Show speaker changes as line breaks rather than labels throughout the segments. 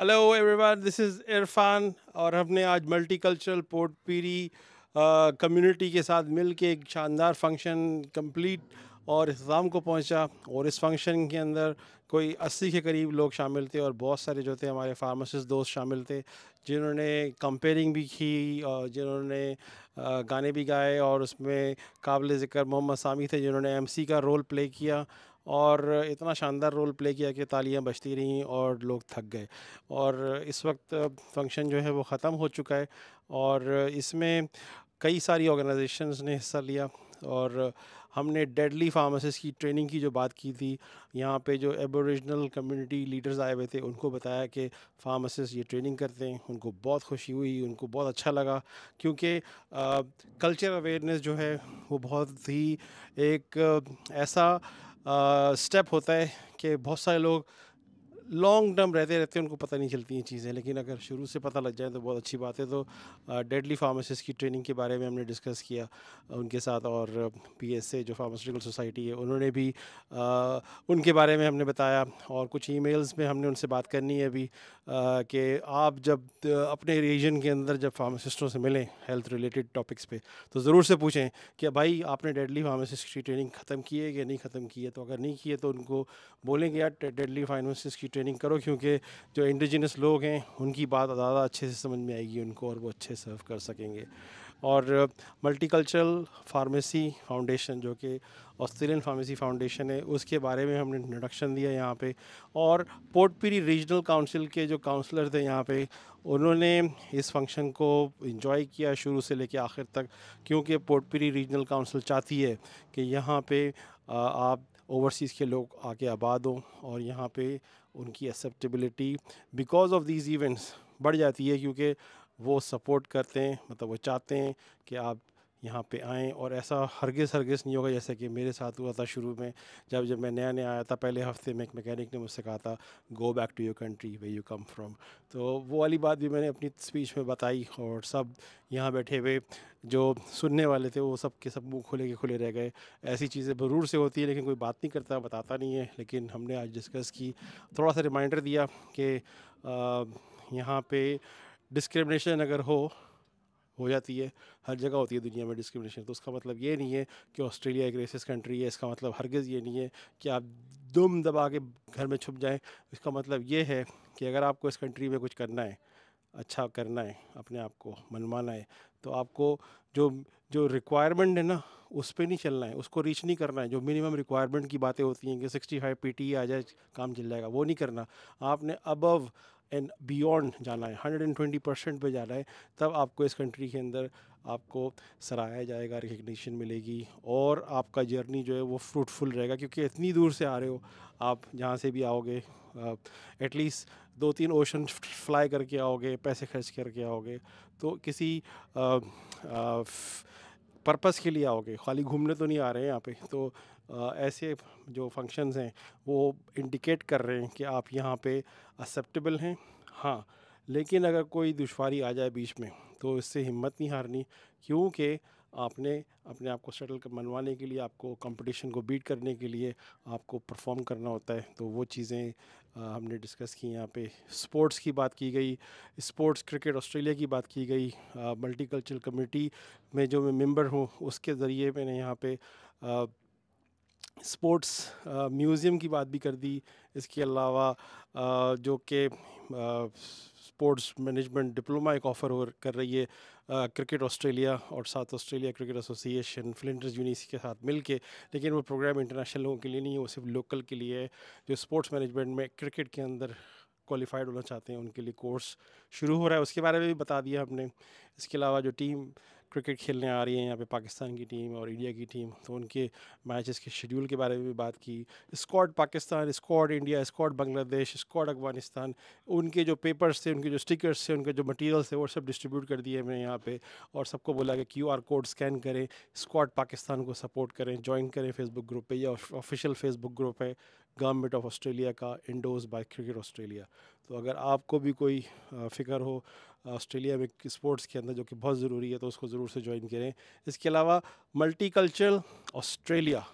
hello everyone this is Irfan और हमने आज multicultural Port Pirie community के साथ मिल के एक शानदार फंक्शन कंप्लीट और इस्तेमाल को पहुंचा और इस फंक्शन के अंदर कोई अस्सी के करीब लोग शामिल थे और बहुत सारे जो थे हमारे फार्मासिस्ट दोस्त शामिल थे जिन्होंने कंपेयरिंग भी की और जिन्होंने गाने भी गाए और उसमें काबिल ज़िक्र मोहम्मद सामी थे जिन्होंने एमसी का रोल प्ले किया और इतना शानदार रोल प्ले किया कि तालियां बजती रहीं और लोग थक गए और इस वक्त फंक्शन जो है वो ख़त्म हो चुका है और इसमें कई सारी ऑर्गेनाइजेशंस ने हिस्सा लिया और हमने डेडली फार्मासिस्ट की ट्रेनिंग की जो बात की थी यहाँ पे जो एबोरिजिनल कम्युनिटी लीडर्स आए हुए थे उनको बताया कि फार्मासिस्ट ये ट्रेनिंग करते हैं उनको बहुत खुशी हुई उनको बहुत अच्छा लगा क्योंकि कल्चर अवेयरनेस जो है वो बहुत ही एक आ, ऐसा स्टेप होता है कि बहुत सारे लोग लॉन्ग टर्म रहते रहते उनको पता नहीं चलती हैं चीज़ें लेकिन अगर शुरू से पता लग जाए तो बहुत अच्छी बात है तो डेडली फार्मासिस्ट की ट्रेनिंग के बारे में हमने डिस्कस किया उनके साथ और पी जो फार्मास्यूटिकल सोसाइटी है उन्होंने भी आ, उनके बारे में हमने बताया और कुछ मेल्स में हमने उनसे बात करनी है अभी कि आप जब अपने रीजन के अंदर जब फार्मासिस्टों से मिलें हेल्थ रिलेटेड टॉपिक्स पे तो ज़रूर से पूछें कि भाई आपने डेडली फार्मासिस्ट की ट्रेनिंग ख़त्म की है या नहीं ख़त्म की है तो अगर नहीं की है तो उनको बोलेंगे यार डेडली फार्मासिस्ट की ट्रेनिंग करो क्योंकि जो इंडिजिनस लोग हैं उनकी बात ज़्यादा अच्छे से समझ में आएगी उनको और वो अच्छे सर्व कर सकेंगे और मल्टीकल्चरल फार्मेसी फाउंडेशन जो कि ऑस्ट्रेलियन फार्मेसी फाउंडेशन है उसके बारे में हमने इंट्रोडक्शन दिया यहाँ पे और पीरी रीजनल काउंसिल के जो काउंसलर थे यहाँ पे उन्होंने इस फंक्शन को एंजॉय किया शुरू से लेकर आखिर तक क्योंकि पीरी रीजनल काउंसिल चाहती है कि यहाँ पे आप ओवरसीज़ के लोग आके आबाद हों और यहाँ पे उनकी acceptability because of these events बढ़ जाती है क्योंकि वो सपोर्ट करते हैं मतलब वो चाहते हैं कि आप यहाँ पे आएँ और ऐसा हरगिज़ हरगिज़ नहीं होगा जैसे कि मेरे साथ हुआ था शुरू में जब जब मैं नया नया आया था पहले हफ्ते में एक मैकेनिक ने मुझसे कहा था go back to your country where you come from तो वो वाली बात भी मैंने अपनी स्पीच में बताई और सब यहाँ बैठे हुए जो सुनने वाले थे वो सब के सब मुँह खुले के खुले रह गए ऐसी चीज़ें ज़रूर से होती है लेकिन कोई बात नहीं करता बताता नहीं है लेकिन हमने आज डिस्कस की थोड़ा सा रिमाइंडर दिया कि यहाँ पे डिस्क्रिमिनेशन अगर हो हो जाती है हर जगह होती है दुनिया में डिस्क्रिमिनेशन तो उसका मतलब ये नहीं है कि ऑस्ट्रेलिया एक रेसिस कंट्री है इसका मतलब हरगज़ ये नहीं है कि आप दुम दबा के घर में छुप जाएँ इसका मतलब ये है कि अगर आपको इस कंट्री में कुछ करना है अच्छा करना है अपने आप को मनवाना है तो आपको जो जो रिक्वायरमेंट है ना उस पर नहीं चलना है उसको रीच नहीं करना है जो मिनिमम रिक्वायरमेंट की बातें होती हैं कि सिक्सटी फाइव पी आ जाए काम चल जाएगा वो नहीं करना आपने अबव एंड बियॉन्ड जाना है हंड्रेड एंड ट्वेंटी परसेंट पर जाना है तब आपको इस कंट्री के अंदर आपको सराहाया जाएगा रिकग्निशन मिलेगी और आपका जर्नी जो है वो फ्रूटफुल रहेगा क्योंकि इतनी दूर से आ रहे हो आप जहाँ से भी आओगे एटलीस्ट दो तीन ओशन फ्लाई करके आओगे पैसे खर्च करके आओगे तो किसी पर्पज़ के लिए आओगे खाली घूमने तो नहीं आ रहे हैं यहाँ पे तो ऐसे जो फंक्शंस हैं वो इंडिकेट कर रहे हैं कि आप यहाँ पे एक्सेप्टेबल हैं हाँ लेकिन अगर कोई दुशारी आ जाए बीच में तो इससे हिम्मत नहीं हारनी क्योंकि आपने अपने आप को सेटल मनवाने के लिए आपको कंपटीशन को बीट करने के लिए आपको परफॉर्म करना होता है तो वो चीज़ें हमने डिस्कस की यहाँ पे स्पोर्ट्स की बात की गई स्पोर्ट्स क्रिकेट ऑस्ट्रेलिया की बात की गई मल्टीकल्चरल कमेटी में जो मैं मेंबर हूँ उसके ज़रिए मैंने यहाँ पे आ, स्पोर्ट्स म्यूज़ियम की बात भी कर दी इसके अलावा जो कि स्पोर्ट्स मैनेजमेंट डिप्लोमा एक ऑफ़र हो कर रही है क्रिकेट ऑस्ट्रेलिया और साथ Australia cricket association Flinders uni के साथ मिल के लेकिन वो प्रोग्राम इंटरनेशनल लोगों के लिए नहीं है वो सिर्फ लोकल के लिए है जो स्पोर्ट्स मैनेजमेंट में क्रिकेट के अंदर क्वालिफाइड होना चाहते हैं उनके लिए कोर्स शुरू हो रहा है उसके बारे में भी बता दिया हमने इसके अलावा जो टीम क्रिकेट खेलने आ रही है यहाँ पे पाकिस्तान की टीम और इंडिया की टीम तो उनके मैचेस के शेड्यूल के बारे में भी बात की Scot Pakistan Scot India Scot Bangladesh Scot Afghanistan उनके जो पेपर्स थे उनके जो स्टिकर्स थे उनके जो मटेरियल्स थे वो सब डिस्ट्रीब्यूट कर दिए मैंने यहाँ पर और सबको बोला कि क्यू आर कोड स्कैन करें स्कॉट पाकिस्तान को सपोर्ट करें ज्वाइन करें फेसबुक ग्रुप पर या ऑफिशियल फेसबुक ग्रुप है गवर्नमेंट ऑफ ऑस्ट्रेलिया का इंडोज बाय क्रिकेट ऑस्ट्रेलिया तो अगर आपको भी कोई फ़िक्र हो ऑस्ट्रेलिया में स्पोर्ट्स के अंदर जो कि बहुत ज़रूरी है तो उसको ज़रूर से ज्वाइन करें इसके अलावा मल्टीकल्चरल ऑस्ट्रेलिया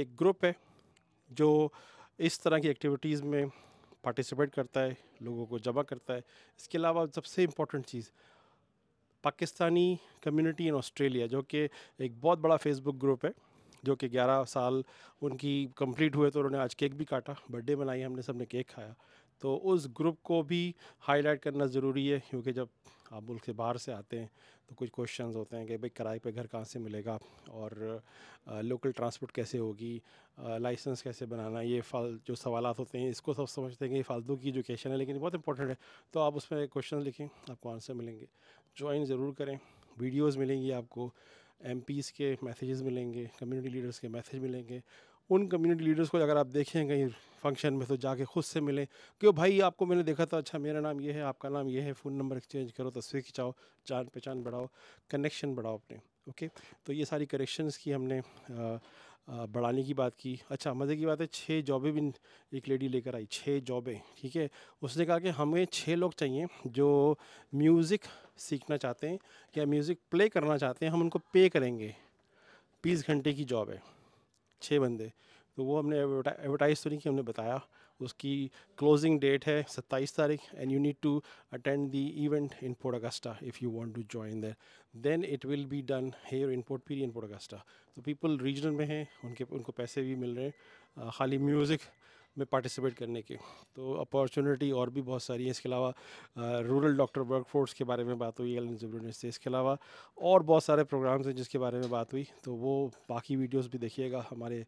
एक ग्रुप है जो इस तरह की एक्टिविटीज़ में पार्टिसिपेट करता है लोगों को जमा करता है इसके अलावा सबसे इम्पोर्टेंट चीज़ पाकिस्तानी कम्युनिटी इन ऑस्ट्रेलिया जो कि एक बहुत बड़ा फेसबुक ग्रुप है जो कि 11 साल उनकी कंप्लीट हुए तो उन्होंने आज केक भी काटा बर्थडे मनाई हमने सबने केक खाया तो उस ग्रुप को भी हाईलाइट करना ज़रूरी है क्योंकि जब आप मुल्क से बाहर से आते हैं तो कुछ क्वेश्चन होते हैं कि भाई किराए पे घर कहाँ से मिलेगा और लोकल ट्रांसपोर्ट कैसे होगी लाइसेंस कैसे बनाना ये फाल जो सवाल होते हैं इसको सब समझते हैं कि फालतू की एजुकेशन है लेकिन बहुत इंपॉर्टेंट है तो आप उसमें क्वेश्चन लिखें आपको आंसर मिलेंगे ज्वाइन ज़रूर करें वीडियोज़ मिलेंगी आपको एम के मैसेज़ मिलेंगे कम्यूनिटी लीडर्स के मैसेज मिलेंगे उन कम्युनिटी लीडर्स को अगर आप देखें कहीं फंक्शन में तो जाके खुद से मिलें क्यों भाई आपको मैंने देखा था अच्छा मेरा नाम ये है आपका नाम ये है फ़ोन नंबर एक्सचेंज करो तस्वीर खिंचाओ जान पहचान बढ़ाओ कनेक्शन बढ़ाओ अपने ओके तो ये सारी करेक्शंस की हमने आ, आ, बढ़ाने की बात की अच्छा मज़े की बात है छः जॉबें भी एक लेडी लेकर आई छः जॉबें ठीक है उसने कहा कि हमें छः लोग चाहिए जो म्यूज़िक सीखना चाहते हैं या म्यूज़िक प्ले करना चाहते हैं हम उनको पे करेंगे बीस घंटे की जॉब है छः बंदे तो वो हमने एडवर्टाइज तो नहीं कि हमने बताया उसकी क्लोजिंग डेट है सत्ताईस तारीख and you need to attend the event in Port Augusta Augusta if you want to join there then it will be done here in Port Pirie in Augusta तो पीपल रीजनल में हैं उनके उनको पैसे भी मिल रहे हैं खाली म्यूज़िक में पार्टिसिपेट करने की तो अपॉर्चुनिटी और भी बहुत सारी है इसके अलावा रूरल डॉक्टर वर्कफोर्स के बारे में बात हुई एल से इसके अलावा और बहुत सारे प्रोग्राम्स हैं जिसके बारे में बात हुई तो वो बाकी वीडियोस भी देखिएगा हमारे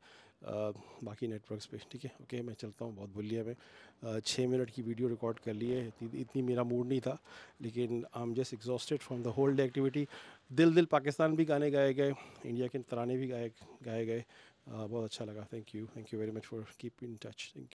आ, बाकी नेटवर्क्स पे ठीक है ओके मैं चलता हूँ बहुत बुलिया मैं छः मिनट की वीडियो रिकॉर्ड कर ली है इतनी, इतनी मेरा मूड नहीं था लेकिन I am just exhausted from the whole activity Dil Dil Pakistan भी गाने गाए गए इंडिया के तराने भी गाए गाए गए बहुत अच्छा लगा thank you thank you very much for keep in touch thank